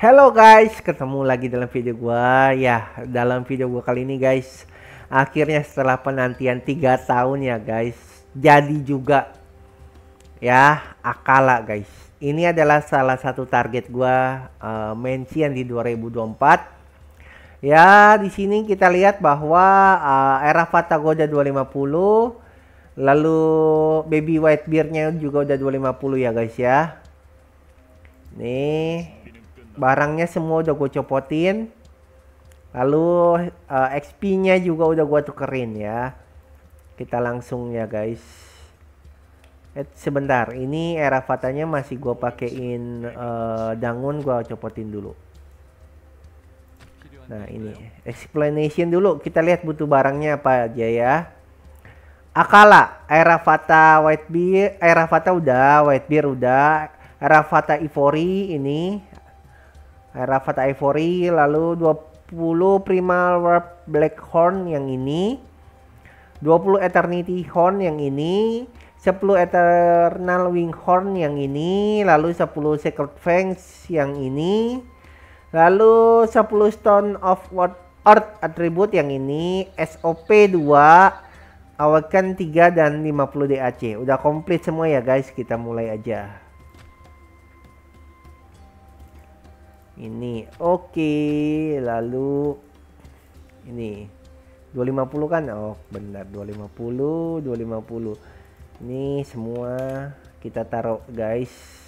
Hello guys, ketemu lagi dalam video gua. Ya, dalam video gua kali ini guys, akhirnya setelah penantian 3 tahun ya guys, jadi juga ya Akala guys. Ini adalah salah satu target gua uh, mention di 2024. Ya, di sini kita lihat bahwa uh, era Fatagoda 250 lalu baby white beardnya juga udah 250 ya guys ya. Nih barangnya semua udah gue copotin lalu uh, eh, XP-nya juga udah gue tukerin ya kita langsung ya guys Eh, sebentar, ini era fatanya masih gue pakein uh, dangun gue copotin dulu. Nah ini explanation dulu kita lihat butuh barangnya apa aja ya. Akala, era fata white beer, era fata udah, white beer udah, era fata ivory ini Eh, Rafat Ivory, lalu 20 Primal Warp Black Horn yang ini, 20 Eternity Horn yang ini, 10 Eternal Wing Horn yang ini, lalu 10 Sacred Fangs yang ini, lalu 10 Stone of Earth Attribute yang ini, SOP 2, Awakan 3 dan 50 DAC. Udah komplit semua ya guys, kita mulai aja. ini oke okay. lalu ini 250 kan oh benar 250 250 ini semua kita taruh guys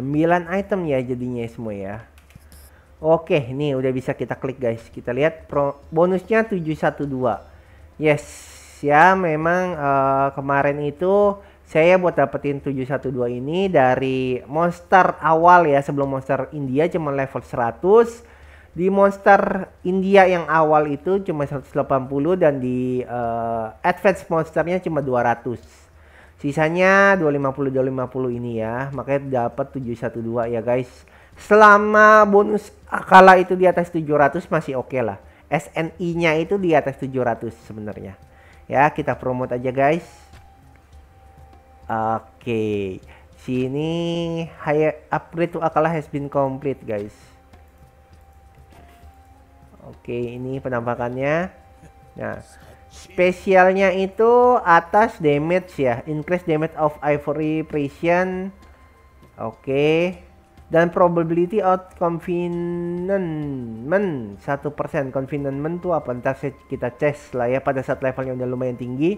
9 item ya jadinya semua ya. Oke, nih udah bisa kita klik guys. Kita lihat pro bonusnya 712. Yes, ya memang uh, kemarin itu saya buat dapetin 712 ini dari monster awal ya sebelum monster India cuma level 100. Di monster India yang awal itu cuma 180 dan di uh, eh, advance monsternya cuma 200. Sisanya 250 250 ini ya. Makanya dapat 712 ya guys. Selama bonus kala itu di atas 700 masih oke okay lah. SNI-nya itu di atas 700 sebenarnya. Ya, kita promote aja guys. Oke. Sini higher upgrade to akala has been complete guys. Oke, ini penampakannya. Nah, Spesialnya itu atas damage ya, increase damage of ivory precision. Oke. Okay. Dan probability of confinement satu persen confinement tuh apa ntar kita cek lah ya pada saat levelnya udah lumayan tinggi.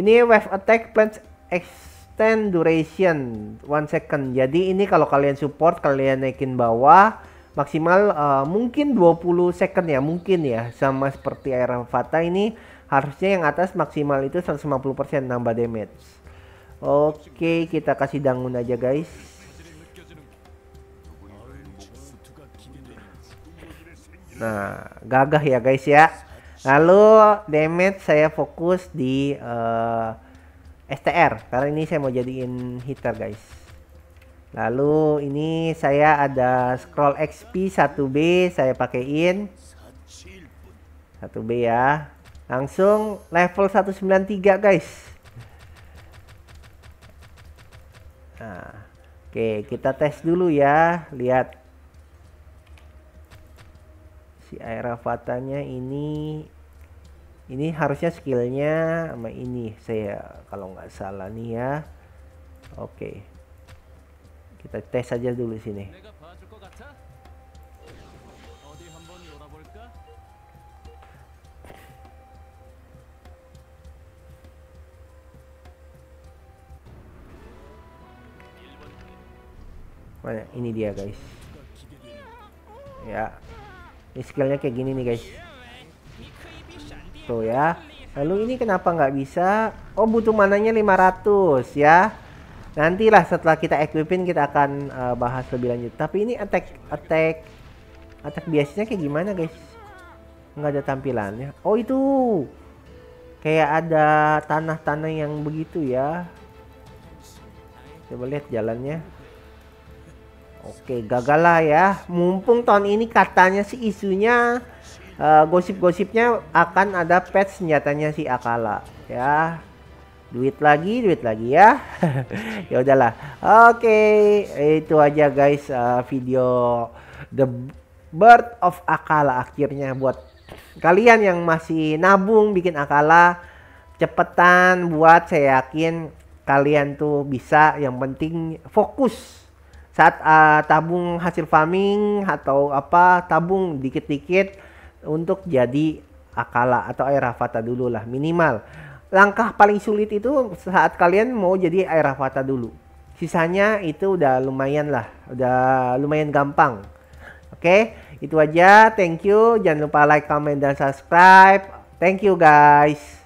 Ini wave attack plants extend duration one second. Jadi ini kalau kalian support kalian naikin bawah maksimal uh, mungkin 20 second ya mungkin ya sama seperti air fata ini harusnya yang atas maksimal itu 150% nambah damage oke okay, kita kasih dangun aja guys nah gagah ya guys ya lalu damage saya fokus di uh, eh, STR karena ini saya mau jadiin hitter guys Lalu ini saya ada scroll XP 1B saya pakaiin 1B ya. Langsung level 193 guys. Nah, oke, kita tes dulu ya. Lihat. Si Aerafatanya ini ini harusnya skillnya sama ini saya kalau nggak salah nih ya. Oke. Okay. Kita tes saja dulu sini. Mana? Ini dia guys. Ya. Ini skillnya kayak gini nih guys. Tuh ya. Lalu ini kenapa nggak bisa? Oh butuh mananya 500 ya nantilah setelah kita equipin kita akan uh, bahas lebih lanjut tapi ini attack attack attack biasanya kayak gimana guys nggak ada tampilannya oh itu kayak ada tanah-tanah yang begitu ya coba lihat jalannya oke gagal lah ya mumpung tahun ini katanya sih isunya uh, gosip-gosipnya akan ada pet senjatanya si Akala ya duit lagi duit lagi ya ya udahlah oke okay, itu aja guys uh, video the birth of akala akhirnya buat kalian yang masih nabung bikin akala cepetan buat saya yakin kalian tuh bisa yang penting fokus saat uh, tabung hasil farming atau apa tabung dikit-dikit untuk jadi akala atau air dulu lah minimal langkah paling sulit itu saat kalian mau jadi air rafata dulu. Sisanya itu udah lumayan lah, udah lumayan gampang. Oke, okay? itu aja. Thank you. Jangan lupa like, comment, dan subscribe. Thank you guys.